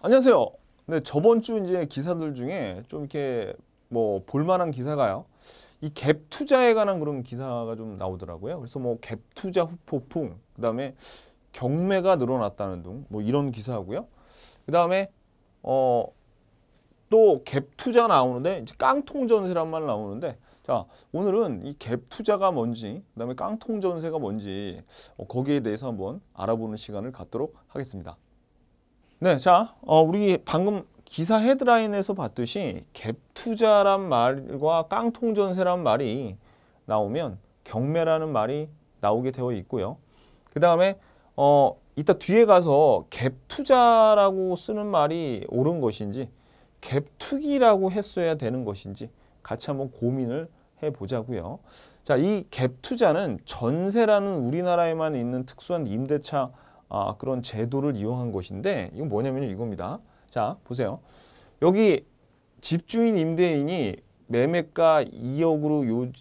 안녕하세요. 네, 저번 주 이제 기사들 중에 좀 이렇게 뭐 볼만한 기사가요. 이 갭 투자에 관한 그런 기사가 좀 나오더라고요. 그래서 뭐 갭 투자 후폭풍, 그다음에 경매가 늘어났다는 둥, 뭐 이런 기사고요. 그다음에 어또갭 투자 나오는데 이제 깡통 전세란 말 나오는데 자 오늘은 이 갭 투자가 뭔지 그다음에 깡통 전세가 뭔지 어, 거기에 대해서 한번 알아보는 시간을 갖도록 하겠습니다. 네, 자, 어, 우리 방금 기사 헤드라인에서 봤듯이 갭 투자란 말과 깡통 전세란 말이 나오면 경매라는 말이 나오게 되어 있고요. 그 다음에 어, 이따 뒤에 가서 갭 투자라고 쓰는 말이 옳은 것인지 갭 투기라고 했어야 되는 것인지 같이 한번 고민을 해보자고요. 자, 이 갭 투자는 전세라는 우리나라에만 있는 특수한 임대차 아, 그런 제도를 이용한 것인데 이건 뭐냐면 이겁니다. 자 보세요. 여기 집주인 임대인이 매매가 2억으로 요,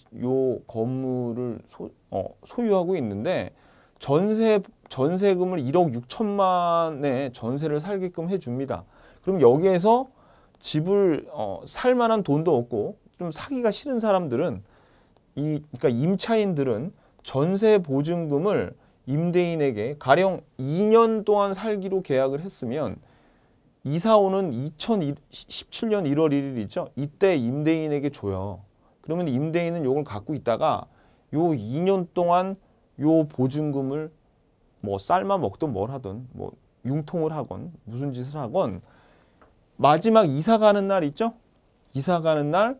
요 건물을 소, 어, 소유하고 있는데 전세, 전세금을 1억 6천만에 전세를 살게끔 해줍니다. 그럼 여기에서 집을 어, 살 만한 돈도 없고 좀 사기가 싫은 사람들은 이, 그러니까 임차인들은 전세 보증금을 임대인에게 가령 2년 동안 살기로 계약을 했으면 이사오는 2017년 1월 1일이죠. 이때 임대인에게 줘요. 그러면 임대인은 요걸 갖고 있다가 요 2년 동안 요 보증금을 뭐 쌀만 먹든 뭘 하든 뭐 융통을 하건 무슨 짓을 하건 마지막 이사 가는 날 있죠? 이사 가는 날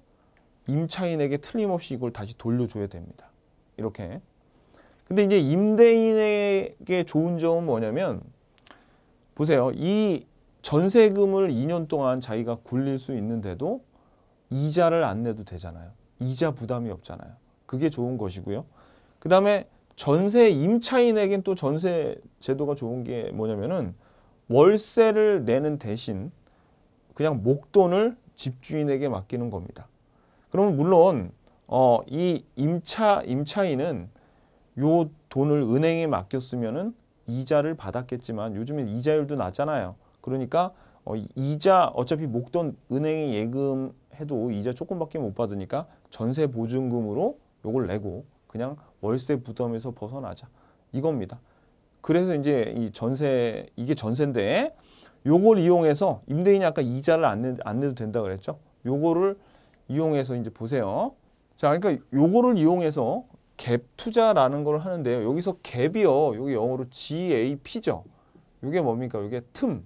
임차인에게 틀림없이 이걸 다시 돌려줘야 됩니다. 이렇게 근데 이제 임대인에게 좋은 점은 뭐냐면 보세요. 이 전세금을 2년 동안 자기가 굴릴 수 있는데도 이자를 안 내도 되잖아요. 이자 부담이 없잖아요. 그게 좋은 것이고요. 그 다음에 전세 임차인에겐 또 전세 제도가 좋은 게 뭐냐면은 월세를 내는 대신 그냥 목돈을 집주인에게 맡기는 겁니다. 그러면 물론 어, 이 임차 임차인은 요 돈을 은행에 맡겼으면은 이자를 받았겠지만 요즘엔 이자율도 낮잖아요. 그러니까 어, 이자 어차피 목돈 은행에 예금해도 이자 조금밖에 못 받으니까 전세 보증금으로 요걸 내고 그냥 월세 부담에서 벗어나자 이겁니다. 그래서 이제 이 전세 이게 전세인데 요걸 이용해서 임대인이 아까 이자를 안, 내, 안 내도 된다 그랬죠. 요거를 이용해서 이제 보세요. 자, 그러니까 요거를 이용해서 갭 투자라는 걸 하는데요. 여기서 갭이요. 여기 영어로 GAP죠. 이게 뭡니까? 이게 틈.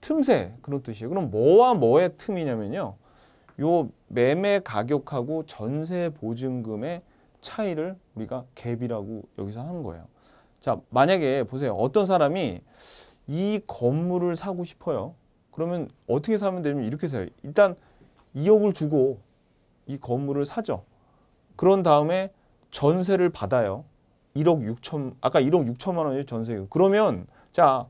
틈새 그런 뜻이에요. 그럼 뭐와 뭐의 틈이냐면요. 요 매매 가격하고 전세 보증금의 차이를 우리가 갭이라고 여기서 하는 거예요. 자, 만약에 보세요. 어떤 사람이 이 건물을 사고 싶어요. 그러면 어떻게 사면 되냐면 이렇게 사요. 일단 2억을 주고 이 건물을 사죠. 그런 다음에 전세를 받아요. 1억 6천 아까 1억 6천만 원이 전세. 그러면 자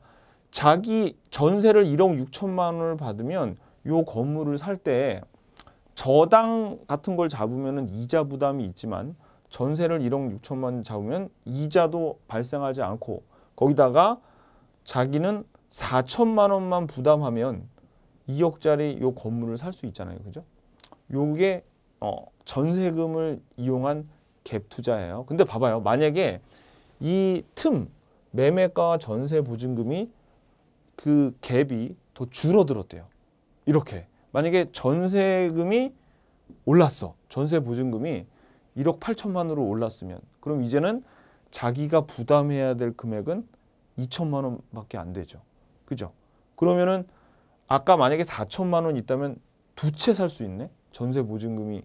자기 전세를 1억 6천만 원을 받으면 요 건물을 살 때 저당 같은 걸잡으면 이자 부담이 있지만 전세를 1억 6천만 원 잡으면 이자도 발생하지 않고 거기다가 자기는 4천만 원만 부담하면 2억짜리 요 건물을 살 수 있잖아요. 그죠? 요게 어, 전세금을 이용한 갭 투자예요. 근데 봐봐요. 만약에 이 틈 매매가 전세 보증금이 그 갭이 더 줄어들었대요. 이렇게 만약에 전세금이 올랐어. 전세 보증금이 1억 8천만으로 올랐으면 그럼 이제는 자기가 부담해야 될 금액은 2천만 원밖에 안 되죠. 그죠? 그러면은 아까 만약에 4천만 원 있다면 두 채 살 수 있네. 전세 보증금이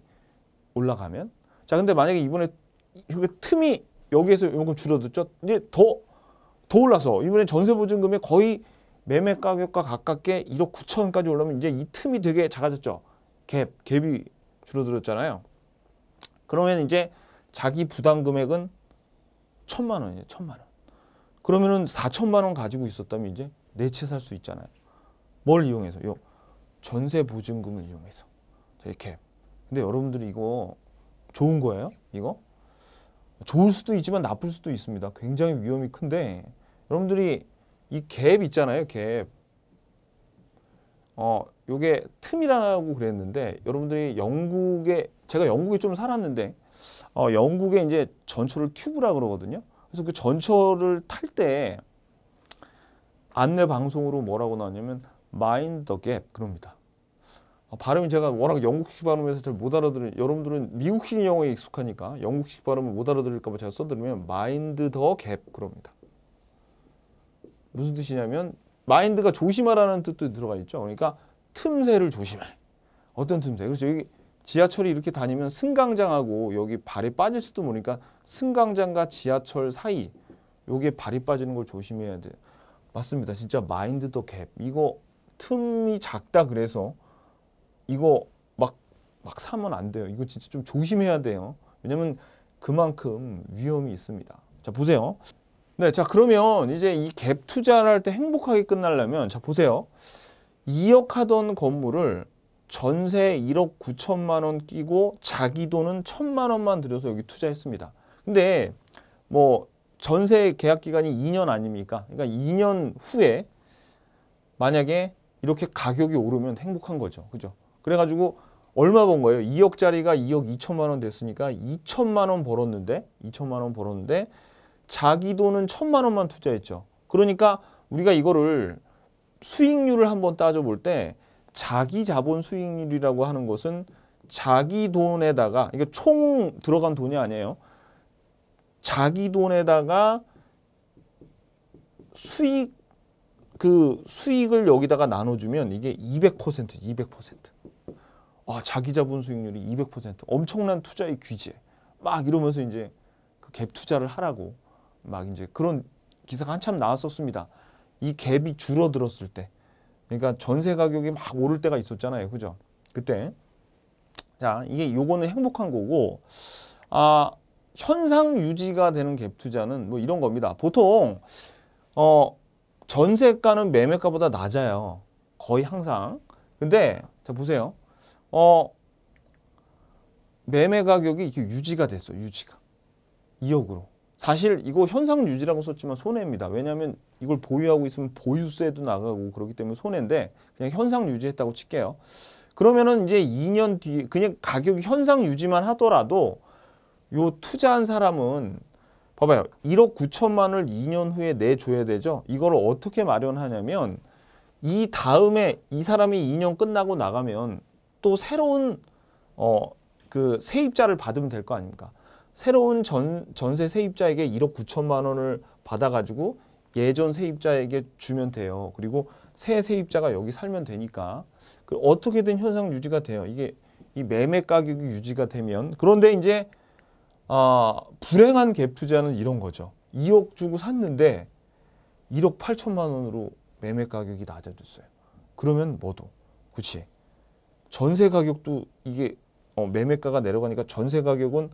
올라가면 자, 근데 만약에 이번에 그 틈이 여기에서 요만큼 줄어들죠. 이제 더, 더 올라서 이번에 전세 보증금의 거의 매매 가격과 가깝게 1억 9천까지 올라오면 이제 이 틈이 되게 작아졌죠. 갭, 갭이 줄어들었잖아요. 그러면 이제 자기 부담 금액은 천만 원이에요. 천만 원. 그러면은 4천만 원 가지고 있었다면 이제 내채살수 네 있잖아요. 뭘 이용해서? 요 전세 보증금을 이용해서. 이렇게. 근데 여러분들이 이거 좋은 거예요? 이거? 좋을 수도 있지만 나쁠 수도 있습니다. 굉장히 위험이 큰데 여러분들이 이 갭 있잖아요. 갭. 어, 요게 틈이라고 그랬는데 여러분들이 영국에 제가 영국에 좀 살았는데 어, 영국에 이제 전철을 튜브라 그러거든요. 그래서 그 전철을 탈 때 안내 방송으로 뭐라고 나오냐면 mind t 그럽니다. 어, 발음이 제가 워낙 영국식 발음에서 잘 못 알아들은 여러분들은 미국식 영어에 익숙하니까 영국식 발음을 못 알아들을까 봐 제가 써드리면 마인드 더 갭 그럽니다. 무슨 뜻이냐면 마인드가 조심하라는 뜻도 들어가 있죠. 그러니까 틈새를 조심해. 어떤 틈새? 그래서 여기 지하철이 이렇게 다니면 승강장하고 여기 발이 빠질 수도 모르니까 승강장과 지하철 사이 여기에 발이 빠지는 걸 조심해야 돼 맞습니다. 진짜 마인드 더 갭. 이거 틈이 작다 그래서 이거 막, 막 사면 안 돼요. 이거 진짜 좀 조심해야 돼요. 왜냐면 그만큼 위험이 있습니다. 자, 보세요. 네, 자, 그러면 이제 이 갭 투자를 할 때 행복하게 끝나려면, 자, 보세요. 2억 하던 건물을 전세 1억 9천만 원 끼고 자기 돈은 천만 원만 들여서 여기 투자했습니다. 근데 뭐 전세 계약 기간이 2년 아닙니까? 그러니까 2년 후에 만약에 이렇게 가격이 오르면 행복한 거죠. 그죠? 그래가지고 얼마 번 거예요? 2억짜리가 2억 2천만 원 됐으니까 2천만 원 벌었는데 2천만 원 벌었는데 자기 돈은 천만 원만 투자했죠. 그러니까 우리가 이거를 수익률을 한번 따져볼 때 자기 자본 수익률이라고 하는 것은 자기 돈에다가 이게 총 들어간 돈이 아니에요. 자기 돈에다가 수익 그 수익을 여기다가 나눠주면 이게 200% 200% 아, 자기 자본 수익률이 200% 엄청난 투자의 귀재 막 이러면서 이제 그갭 투자를 하라고 막 이제 그런 기사가 한참 나왔었습니다. 이 갭이 줄어들었을 때 그러니까 전세 가격이 막 오를 때가 있었잖아요. 그죠? 그때 자, 이게 요거는 행복한 거고 아, 현상 유지가 되는 갭 투자는 뭐 이런 겁니다. 보통 어 전세가는 매매가보다 낮아요. 거의 항상. 근데 자 보세요. 어 매매 가격이 이게 유지가 됐어요. 유지가 2억으로. 사실 이거 현상 유지라고 썼지만 손해입니다. 왜냐하면 이걸 보유하고 있으면 보유세도 나가고 그렇기 때문에 손해인데 그냥 현상 유지했다고 칠게요. 그러면은 이제 2년 뒤에 그냥 가격이 현상 유지만 하더라도 요 투자한 사람은 봐봐요. 1억 9천만 원을 2년 후에 내줘야 되죠. 이걸 어떻게 마련하냐면 이 다음에 이 사람이 2년 끝나고 나가면 또 새로운 어, 그 세입자를 받으면 될 거 아닙니까? 새로운 전, 전세 세입자에게 1억 9천만 원을 받아가지고 예전 세입자에게 주면 돼요. 그리고 새 세입자가 여기 살면 되니까 그 어떻게든 현상 유지가 돼요. 이게 이 매매 가격이 유지가 되면 그런데 이제 아, 불행한 갭 투자는 이런 거죠. 2억 주고 샀는데 1억 8천만 원으로 매매 가격이 낮아졌어요. 그러면 뭐도 그치 전세 가격도 이게 어, 매매가가 내려가니까 전세 가격은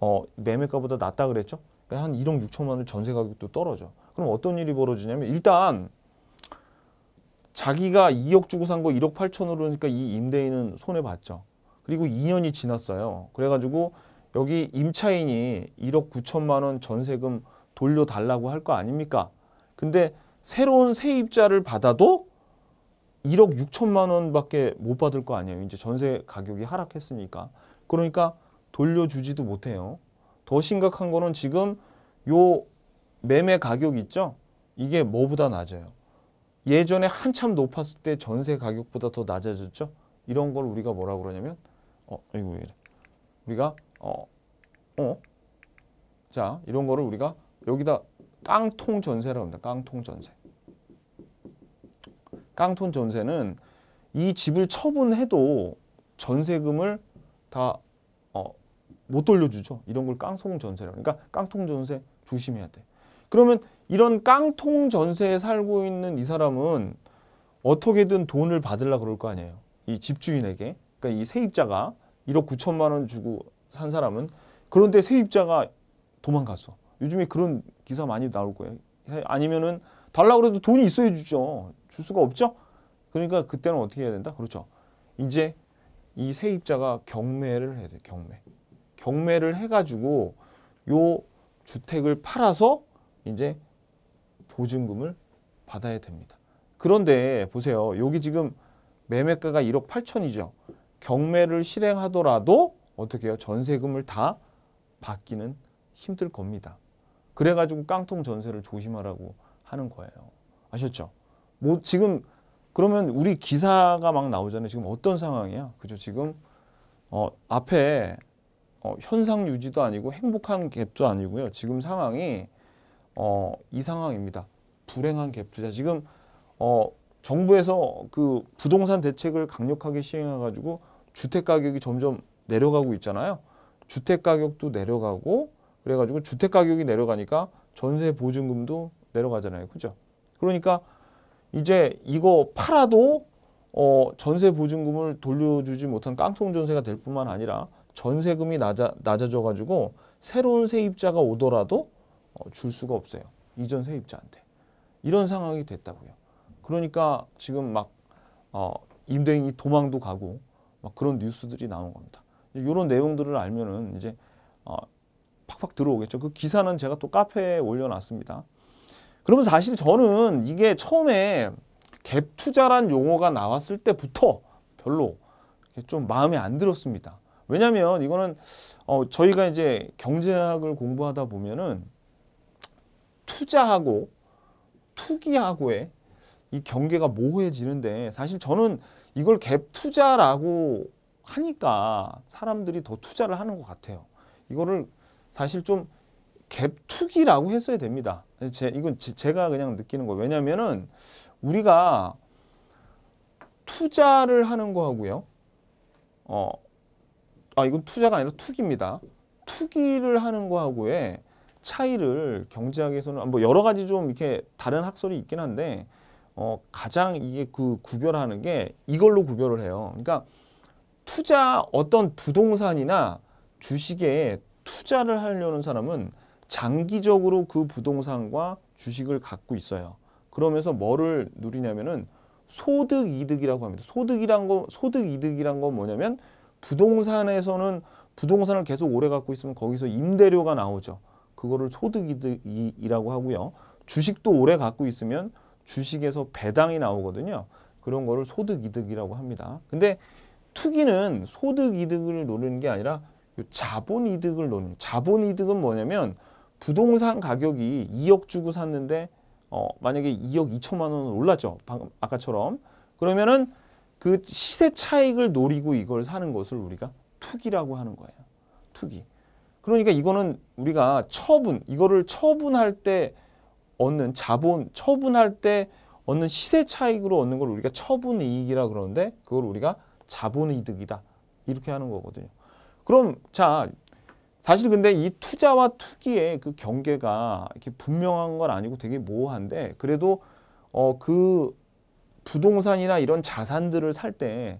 어, 매매가보다 낮다 그랬죠? 그러니까 한 1억 6천만 원 전세 가격도 떨어져. 그럼 어떤 일이 벌어지냐면 일단 자기가 2억 주고 산 거 1억 8천으로 그러니까 이 임대인은 손해 봤죠. 그리고 2년이 지났어요. 그래가지고 여기 임차인이 1억 9천만 원 전세금 돌려달라고 할 거 아닙니까? 근데 새로운 세입자를 받아도 1억 6천만 원밖에 못 받을 거 아니에요. 이제 전세 가격이 하락했으니까. 그러니까 돌려주지도 못해요. 더 심각한 거는 지금 요 매매 가격 있죠? 이게 뭐보다 낮아요. 예전에 한참 높았을 때 전세 가격보다 더 낮아졌죠? 이런 걸 우리가 뭐라고 그러냐면 어, 이거 왜 이래. 우리가 어, 어? 자, 이런 거를 우리가 여기다 깡통 전세라고 합니다. 깡통 전세. 깡통 전세는 이 집을 처분해도 전세금을 다못 어, 돌려주죠. 이런 걸 깡통 전세라고. 그러니까 깡통 전세 조심해야 돼. 그러면 이런 깡통 전세에 살고 있는 이 사람은 어떻게든 돈을 받으려 그럴 거 아니에요. 이 집주인에게. 그러니까 이 세입자가 1억 9천만 원 주고 산 사람은 그런데 세입자가 도망갔어. 요즘에 그런 기사 많이 나올 거예요. 아니면은 달라고 그래도 돈이 있어야 주죠. 줄 수가 없죠. 그러니까 그때는 어떻게 해야 된다? 그렇죠. 이제 이 세입자가 경매를 해야 돼. 경매. 경매를 해가지고 요 주택을 팔아서 이제 보증금을 받아야 됩니다. 그런데 보세요. 여기 지금 매매가가 1억 8천이죠. 경매를 실행하더라도 어떻게 해요? 전세금을 다 받기는 힘들 겁니다. 그래가지고 깡통 전세를 조심하라고 하는 거예요. 아셨죠? 뭐 지금 그러면 우리 기사가 막 나오잖아요. 지금 어떤 상황이야? 그죠? 지금 어, 앞에 어, 현상 유지도 아니고 행복한 갭도 아니고요. 지금 상황이 어, 이 상황입니다. 불행한 갭투 자, 지금 어, 정부에서 그 부동산 대책을 강력하게 시행해가지고 주택 가격이 점점 내려가고 있잖아요. 주택 가격도 내려가고 그래가지고 주택 가격이 내려가니까 전세 보증금도 내려가잖아요. 그죠? 그러니까 이제 이거 팔아도 어, 전세 보증금을 돌려주지 못한 깡통 전세가 될 뿐만 아니라 전세금이 낮아, 낮아져 가지고 새로운 세입자가 오더라도 어, 줄 수가 없어요. 이전 세입자한테. 이런 상황이 됐다고요. 그러니까 지금 막 어, 임대인이 도망도 가고 막 그런 뉴스들이 나온 겁니다. 이런 내용들을 알면은 이제 어, 팍팍 들어오겠죠. 그 기사는 제가 또 카페에 올려놨습니다. 그러면 사실 저는 이게 처음에 갭 투자란 용어가 나왔을 때부터 별로 좀 마음에 안 들었습니다. 왜냐하면 이거는 어, 저희가 이제 경제학을 공부하다 보면은 투자하고 투기하고의 이 경계가 모호해지는데 사실 저는 이걸 갭 투자라고 하니까 사람들이 더 투자를 하는 것 같아요. 이거를 사실 좀 갭투기라고 했어야 됩니다. 제, 이건 제, 가 그냥 느끼는 거예요. 왜냐면은 우리가 투자를 하는 거하고요. 어, 아, 이건 투자가 아니라 투기입니다. 투기를 하는 거하고의 차이를 경제학에서는 뭐 여러 가지 좀 이렇게 다른 학설이 있긴 한데 어, 가장 이게 그 구별하는 게 이걸로 구별을 해요. 그러니까 투자 어떤 부동산이나 주식에 투자를 하려는 사람은 장기적으로 그 부동산과 주식을 갖고 있어요. 그러면서 뭐를 누리냐면은 소득 이득이라고 합니다. 소득이란 거 소득 이득이란 건 뭐냐면 부동산에서는 부동산을 계속 오래 갖고 있으면 거기서 임대료가 나오죠. 그거를 소득 이득이라고 하고요. 주식도 오래 갖고 있으면 주식에서 배당이 나오거든요. 그런 거를 소득 이득이라고 합니다. 근데 투기는 소득 이득을 노리는 게 아니라 자본 이득을 노는 자본 이득은 뭐냐면 부동산 가격이 2억 주고 샀는데 어, 만약에 2억 2천만 원 올랐죠. 방금 아까처럼. 그러면은 그 시세 차익을 노리고 이걸 사는 것을 우리가 투기라고 하는 거예요. 투기. 그러니까 이거는 우리가 처분, 이거를 처분할 때 얻는 자본, 처분할 때 얻는 시세 차익으로 얻는 걸 우리가 처분 이익이라 그러는데 그걸 우리가 자본 이득이다. 이렇게 하는 거거든요. 그럼 자, 사실 근데 이 투자와 투기의 그 경계가 이렇게 분명한 건 아니고 되게 모호한데 그래도 어 그 부동산이나 이런 자산들을 살 때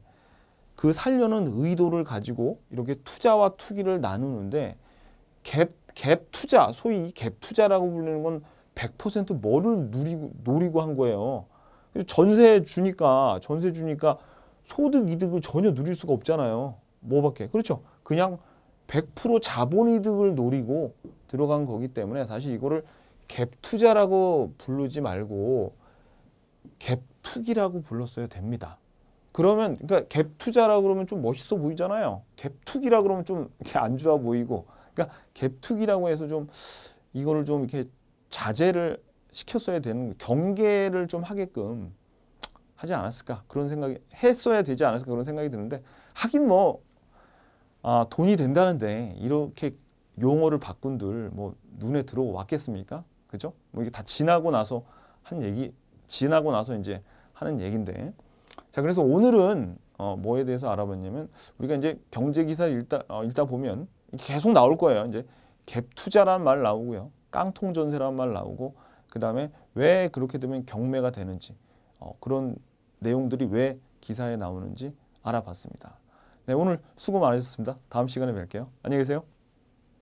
그 살려는 의도를 가지고 이렇게 투자와 투기를 나누는데 갭, 갭 투자, 소위 갭 투자라고 불리는 건 100% 뭐를 누리고, 노리고 한 거예요. 전세 주니까, 전세 주니까 소득 이득을 전혀 누릴 수가 없잖아요. 뭐밖에. 그렇죠. 그냥 100% 자본이득을 노리고 들어간 거기 때문에 사실 이거를 갭 투자라고 부르지 말고 갭 투기라고 불렀어야 됩니다. 그러면 그러니까 갭 투자라고 그러면 좀 멋있어 보이잖아요. 갭 투기라 고 그러면 좀 이렇게 안 좋아 보이고 그러니까 갭 투기라고 해서 좀 이거를 좀 이렇게 자제를 시켰어야 되는 경계를 좀 하게끔 하지 않았을까 그런 생각이 했어야 되지 않았을까 그런 생각이 드는데 하긴 뭐 아, 돈이 된다는데 이렇게 용어를 바꾼들 뭐 눈에 들어왔겠습니까? 그죠? 뭐 이게 다 지나고 나서 한 얘기, 지나고 나서 이제 하는 얘긴데. 자, 그래서 오늘은 어, 뭐에 대해서 알아봤냐면 우리가 이제 경제 기사를 읽다, 어, 읽다 보면 계속 나올 거예요. 이제 갭 투자라는 말 나오고요. 깡통 전세라는 말 나오고 그다음에 왜 그렇게 되면 경매가 되는지 어, 그런 내용들이 왜 기사에 나오는지 알아봤습니다. 네, 오늘 수고 많으셨습니다. 다음 시간에 뵐게요. 안녕히 계세요.